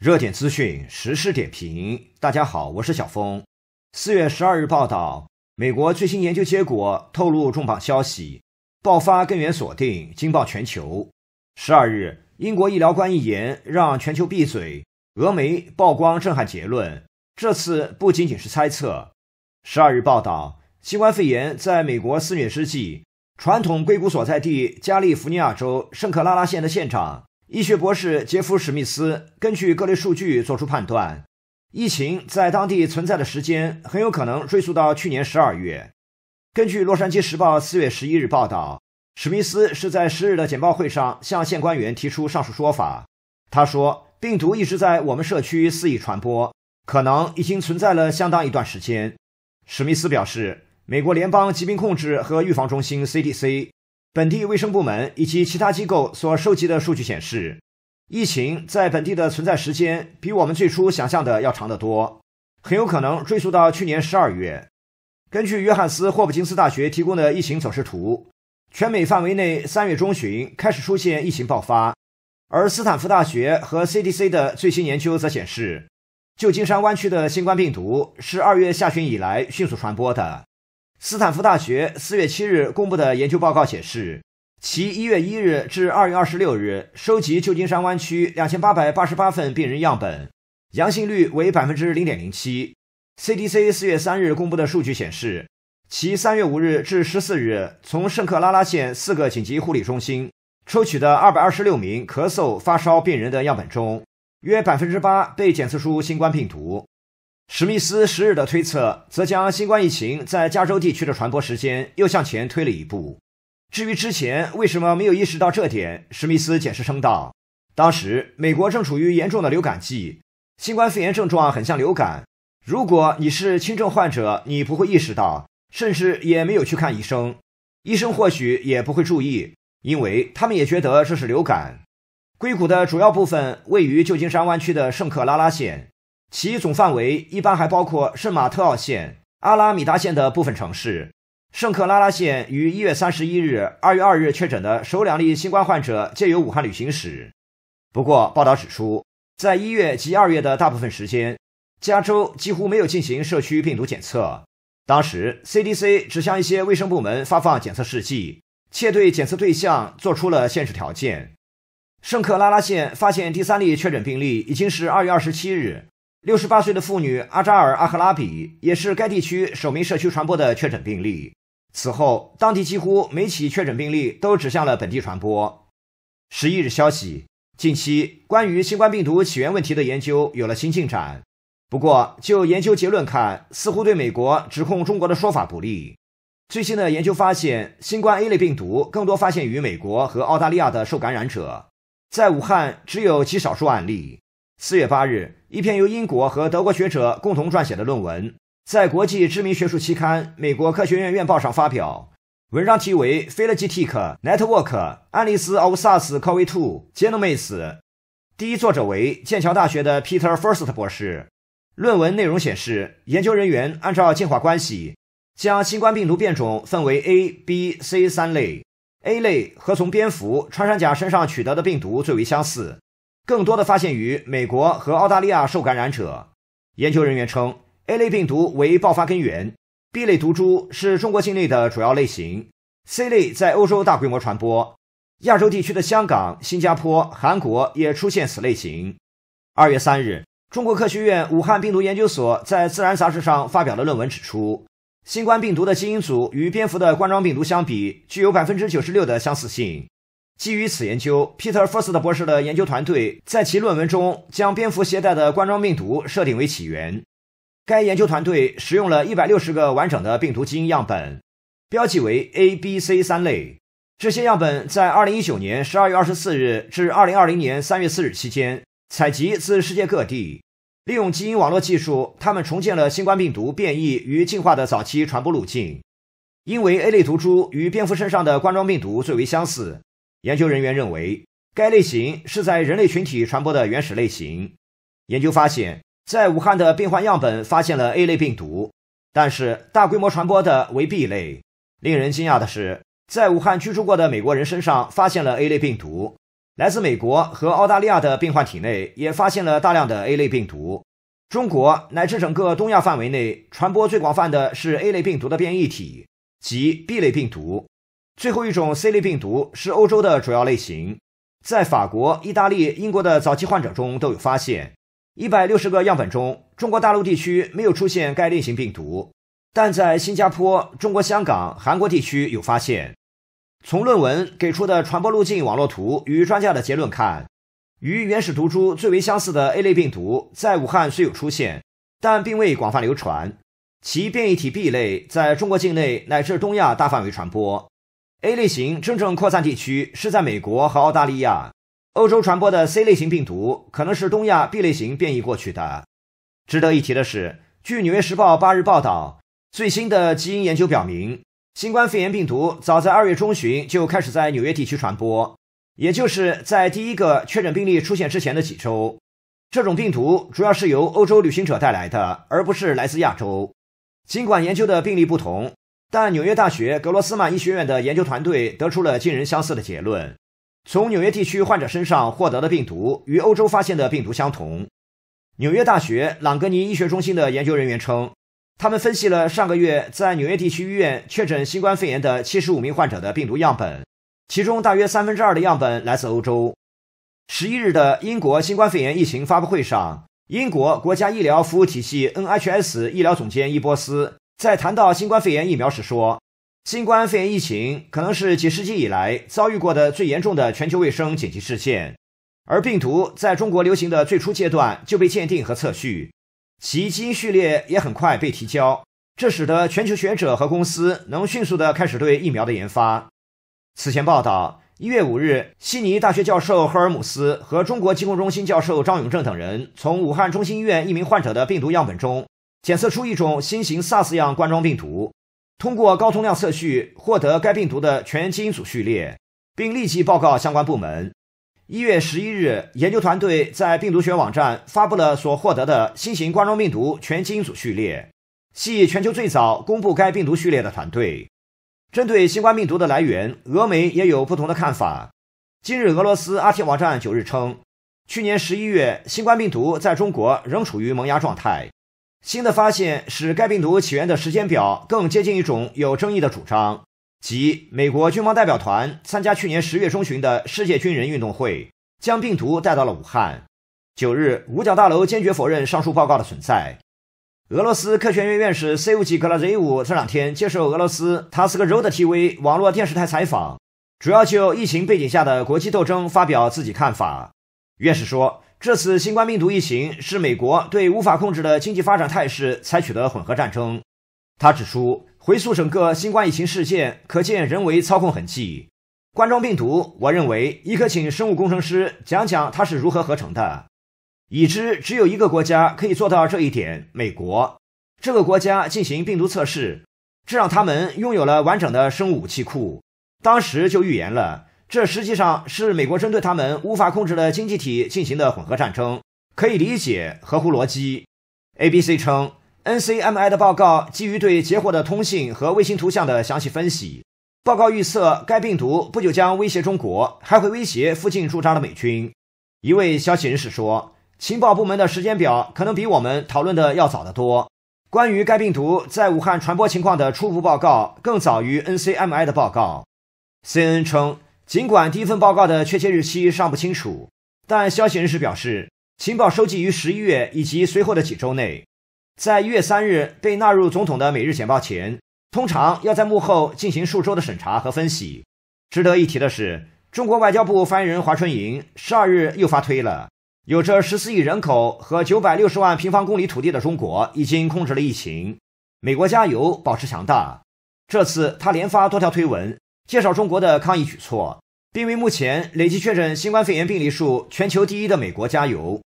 热点资讯、时事点评，大家好，我是小峰。四月十二日报道，美国最新研究结果透露重磅消息，爆发根源锁定，惊爆全球。十二日，英国医疗官一言让全球闭嘴，俄媒曝光震撼结论，这次不仅仅是猜测。十二日报道，新冠肺炎在美国肆虐之际，传统硅谷所在地加利福尼亚州圣克拉拉县的县长医学博士杰夫·史密斯根据各类数据作出判断，疫情在当地存在的时间很有可能追溯到去年十二月。根据《洛杉矶时报》四月十一日报道，史密斯是在十日的简报会上向县官员提出上述说法。他说：“病毒一直在我们社区肆意传播，可能已经存在了相当一段时间。”史密斯表示，美国联邦疾病控制和预防中心 （CDC）。本地卫生部门以及其他机构所收集的数据显示，疫情在本地的存在时间比我们最初想象的要长得多，很有可能追溯到去年十二月。根据约翰斯·霍普金斯大学提供的疫情走势图，全美范围内三月中旬开始出现疫情爆发，而斯坦福大学和 CDC 的最新研究则显示，旧金山湾区的新冠病毒是二月下旬以来迅速传播的。斯坦福大学四月七日公布的研究报告显示，其一月一日至二月二十六日收集旧金山湾区两千八百八十八份病人样本，阳性率为百分之零点零七。CDC 四月三日公布的数据显示，其三月五日至十四日从圣克拉拉县四个紧急护理中心抽取的二百二十六名咳嗽发烧病人的样本中，约百分之八被检测出新冠病毒。史密斯十日的推测，则将新冠疫情在加州地区的传播时间又向前推了一步。至于之前为什么没有意识到这点，史密斯解释称道：“当时美国正处于严重的流感季，新冠肺炎症状很像流感。如果你是轻症患者，你不会意识到，甚至也没有去看医生。医生或许也不会注意，因为他们也觉得这是流感。”硅谷的主要部分位于旧金山湾区的圣克拉拉县。其总范围一般还包括圣马特奥县、阿拉米达县的部分城市。圣克拉拉县于一月三十一日、二月二日确诊的首两例新冠患者皆由武汉旅行史。不过，报道指出，在一月及二月的大部分时间，加州几乎没有进行社区病毒检测。当时，CDC 只向一些卫生部门发放检测试剂，且对检测对象做出了限制条件。圣克拉拉县发现第三例确诊病例已经是二月二十七日。六十八岁的妇女阿扎尔·阿赫拉比也是该地区首名社区传播的确诊病例。此后，当地几乎每起确诊病例都指向了本地传播。十一日消息，近期关于新冠病毒起源问题的研究有了新进展。不过，就研究结论看，似乎对美国指控中国的说法不利。最新的研究发现，新冠 A 类病毒更多发现于美国和澳大利亚的受感染者，在武汉只有极少数案例。四月八日，一篇由英国和德国学者共同撰写的论文在国际知名学术期刊《美国科学院院报》上发表。文章题为《Phylogenetic Network Analysis of SARS-CoV-2 Genomes》。第一作者为剑桥大学的 Peter f i r s t 博士。论文内容显示，研究人员按照进化关系，将新冠病毒变种分为 A、B、C 三类。A 类和从蝙蝠穿山甲身上取得的病毒最为相似。更多的发现于美国和澳大利亚受感染者。研究人员称，A 类病毒为爆发根源，B 类毒株是中国境内的主要类型，C 类在欧洲大规模传播，亚洲地区的香港、新加坡、韩国也出现此类型。二月三日，中国科学院武汉病毒研究所在《自然》杂志上发表的论文指出，新冠病毒的基因组与蝙蝠的冠状病毒相比，具有百分之九十六的相似性。基于此研究，Peter f o r s t 博士的研究团队在其论文中将蝙蝠携带的冠状病毒设定为起源。该研究团队使用了一百六十个完整的病毒基因样本，标记为 A、B、C 三类。这些样本在2019年12月24日至2020年3月4日期间采集自世界各地。利用基因网络技术，他们重建了新冠病毒变异与进化的早期传播路径。因为 A 类毒株与蝙蝠身上的冠状病毒最为相似。研究人员认为，该类型是在人类群体传播的原始类型。研究发现，在武汉的病患样本发现了 A 类病毒，但是大规模传播的为 B 类。令人惊讶的是，在武汉居住过的美国人身上发现了 A 类病毒，来自美国和澳大利亚的病患体内也发现了大量的 A 类病毒。中国乃至整个东亚范围内传播最广泛的是 A 类病毒的变异体及 B 类病毒。最后一种 C 类病毒是欧洲的主要类型，在法国、意大利、英国的早期患者中都有发现。一百六十个样本中，中国大陆地区没有出现该类型病毒，但在新加坡、中国香港、韩国地区有发现。从论文给出的传播路径网络图与专家的结论看，与原始毒株最为相似的 A 类病毒在武汉虽有出现，但并未广泛流传。其变异体 B 类在中国境内乃至东亚大范围传播。A 类型真正扩散地区是在美国和澳大利亚，欧洲传播的 C 类型病毒可能是东亚 B 类型变异过去的。值得一提的是，据《纽约时报》八日报道，最新的基因研究表明，新冠肺炎病毒早在二月中旬就开始在纽约地区传播，也就是在第一个确诊病例出现之前的几周。这种病毒主要是由欧洲旅行者带来的，而不是来自亚洲。尽管研究的病例不同。但纽约大学格罗斯曼医学院的研究团队得出了惊人相似的结论：从纽约地区患者身上获得的病毒与欧洲发现的病毒相同。纽约大学朗格尼医学中心的研究人员称，他们分析了上个月在纽约地区医院确诊新冠肺炎的75名患者的病毒样本，其中大约三分之二的样本来自欧洲。十一日的英国新冠肺炎疫情发布会上，英国国家医疗服务体系 NHS 医疗总监伊波斯。在谈到新冠肺炎疫苗时说，新冠肺炎疫情可能是几世纪以来遭遇过的最严重的全球卫生紧急事件。而病毒在中国流行的最初阶段就被鉴定和测序，其基因序列也很快被提交，这使得全球学者和公司能迅速地开始对疫苗的研发。此前报道，一月五日，悉尼大学教授赫尔姆斯和中国疾控中心教授张永正等人从武汉中心医院一名患者的病毒样本中。检测出一种新型 SARS 样冠状病毒，通过高通量测序获得该病毒的全基因组序列，并立即报告相关部门。一月十一日，研究团队在病毒学网站发布了所获得的新型冠状病毒全基因组序列，系全球最早公布该病毒序列的团队。针对新冠病毒的来源，俄媒也有不同的看法。今日，俄罗斯阿 t 网站九日称，去年十一月，新冠病毒在中国仍处于萌芽状态。新的发现使该病毒起源的时间表更接近一种有争议的主张，即美国军方代表团参加去年十月中旬的世界军人运动会，将病毒带到了武汉。九日，五角大楼坚决否认上述报告的存在。俄罗斯科学院院士 C e r g e 拉 z e 这两天接受俄罗斯 t a s 州的 a d TV 网络电视台采访，主要就疫情背景下的国际斗争发表自己看法。院士说。这次新冠病毒疫情是美国对无法控制的经济发展态势采取的混合战争。他指出，回溯整个新冠疫情事件，可见人为操控痕迹。冠状病毒，我认为亦可请生物工程师讲讲它是如何合成的。已知只有一个国家可以做到这一点，美国。这个国家进行病毒测试，这让他们拥有了完整的生物武器库。当时就预言了。这实际上是美国针对他们无法控制的经济体进行的混合战争，可以理解，合乎逻辑。ABC 称，NCMI 的报告基于对截获的通信和卫星图像的详细分析。报告预测，该病毒不久将威胁中国，还会威胁附近驻扎的美军。一位消息人士说，情报部门的时间表可能比我们讨论的要早得多。关于该病毒在武汉传播情况的初步报告更早于 NCMI 的报告。CN 称。尽管第一份报告的确切日期尚不清楚，但消息人士表示，情报收集于十一月以及随后的几周内，在一月三日被纳入总统的每日简报前，通常要在幕后进行数周的审查和分析。值得一提的是，中国外交部发言人华春莹十二日又发推了：，有着十四亿人口和九百六十万平方公里土地的中国已经控制了疫情，美国加油，保持强大。这次他连发多条推文。介绍中国的抗疫举措，并为目前累计确诊新冠肺炎病例数全球第一的美国加油。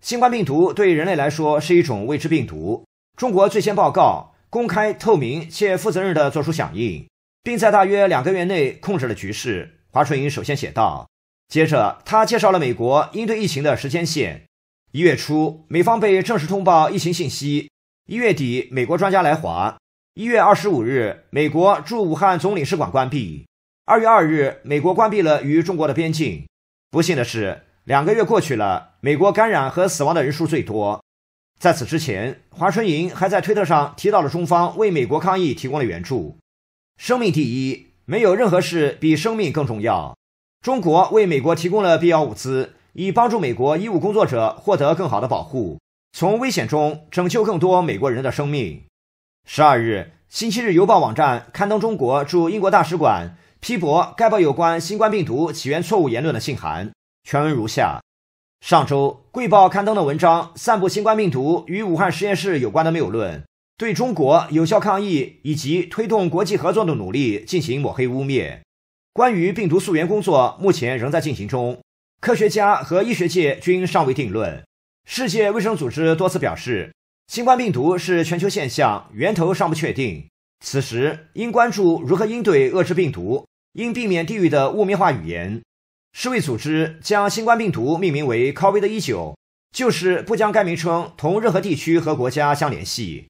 新冠病毒对人类来说是一种未知病毒，中国最先报告、公开、透明且负责任地作出响应，并在大约两个月内控制了局势。华春莹首先写道，接着他介绍了美国应对疫情的时间线：一月初，美方被正式通报疫情信息；一月底，美国专家来华。一月二十五日，美国驻武汉总领事馆关闭。二月二日，美国关闭了与中国的边境。不幸的是，两个月过去了，美国感染和死亡的人数最多。在此之前，华春莹还在推特上提到了中方为美国抗疫提供了援助。生命第一，没有任何事比生命更重要。中国为美国提供了必要物资，以帮助美国医务工作者获得更好的保护，从危险中拯救更多美国人的生命。十二日，星期日邮报网站刊登中国驻英国大使馆批驳该报有关新冠病毒起源错误言论的信函，全文如下：上周贵报刊登的文章散布新冠病毒与武汉实验室有关的谬论，对中国有效抗疫以及推动国际合作的努力进行抹黑污蔑。关于病毒溯源工作，目前仍在进行中，科学家和医学界均尚未定论。世界卫生组织多次表示。新冠病毒是全球现象，源头尚不确定。此时应关注如何应对、遏制病毒，应避免地域的污名化语言。世卫组织将新冠病毒命名为 COVID-19，就是不将该名称同任何地区和国家相联系。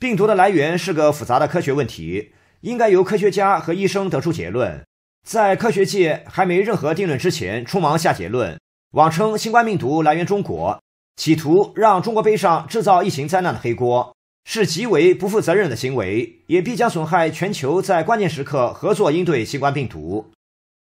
病毒的来源是个复杂的科学问题，应该由科学家和医生得出结论。在科学界还没任何定论之前，匆忙下结论，妄称新冠病毒来源中国。企图让中国背上制造疫情灾难的黑锅，是极为不负责任的行为，也必将损害全球在关键时刻合作应对新冠病毒。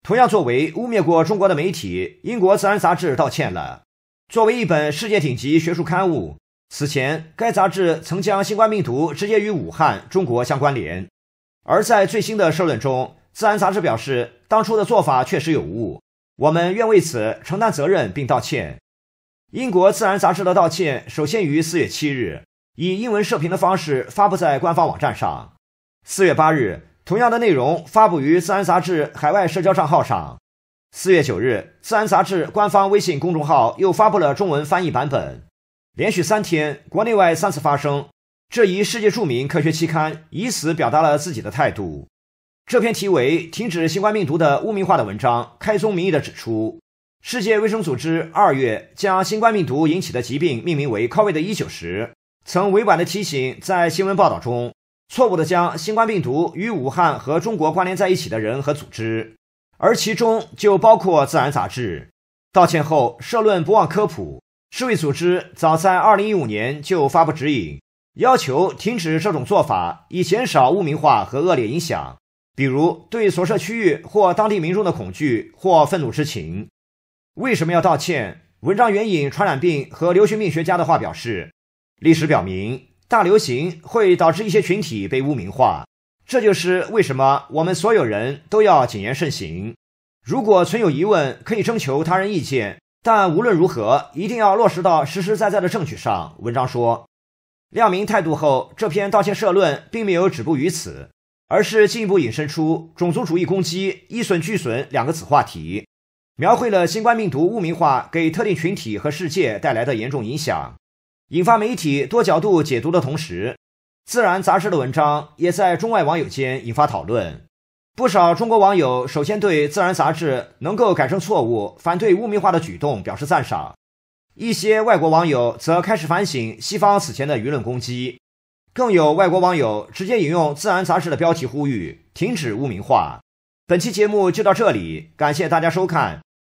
同样，作为污蔑过中国的媒体，《英国自然》杂志道歉了。作为一本世界顶级学术刊物，此前该杂志曾将新冠病毒直接与武汉、中国相关联。而在最新的社论中，《自然》杂志表示，当初的做法确实有误，我们愿为此承担责任并道歉。英国《自然》杂志的道歉首先于四月七日以英文社评的方式发布在官方网站上，四月八日同样的内容发布于《自然》杂志海外社交账号上，四月九日，《自然》杂志官方微信公众号又发布了中文翻译版本。连续三天，国内外三次发声，这一世界著名科学期刊以此表达了自己的态度。这篇题为“停止新冠病毒的污名化的文章”开宗明义地指出。世界卫生组织二月将新冠病毒引起的疾病命名为 COVID-19 时，曾委婉的提醒，在新闻报道中错误的将新冠病毒与武汉和中国关联在一起的人和组织，而其中就包括《自然》杂志。道歉后，社论不忘科普：世卫组织早在2015年就发布指引，要求停止这种做法，以减少污名化和恶劣影响，比如对所涉区域或当地民众的恐惧或愤怒之情。为什么要道歉？文章援引传染病和流行病学家的话表示，历史表明大流行会导致一些群体被污名化，这就是为什么我们所有人都要谨言慎行。如果存有疑问，可以征求他人意见，但无论如何，一定要落实到实实在在的证据上。文章说，亮明态度后，这篇道歉社论并没有止步于此，而是进一步引申出种族主义攻击、一损俱损两个子话题。描绘了新冠病毒污名化给特定群体和世界带来的严重影响，引发媒体多角度解读的同时，《自然》杂志的文章也在中外网友间引发讨论。不少中国网友首先对《自然》杂志能够改正错误、反对污名化的举动表示赞赏，一些外国网友则开始反省西方此前的舆论攻击，更有外国网友直接引用《自然》杂志的标题呼吁停止污名化。本期节目就到这里，感谢大家收看。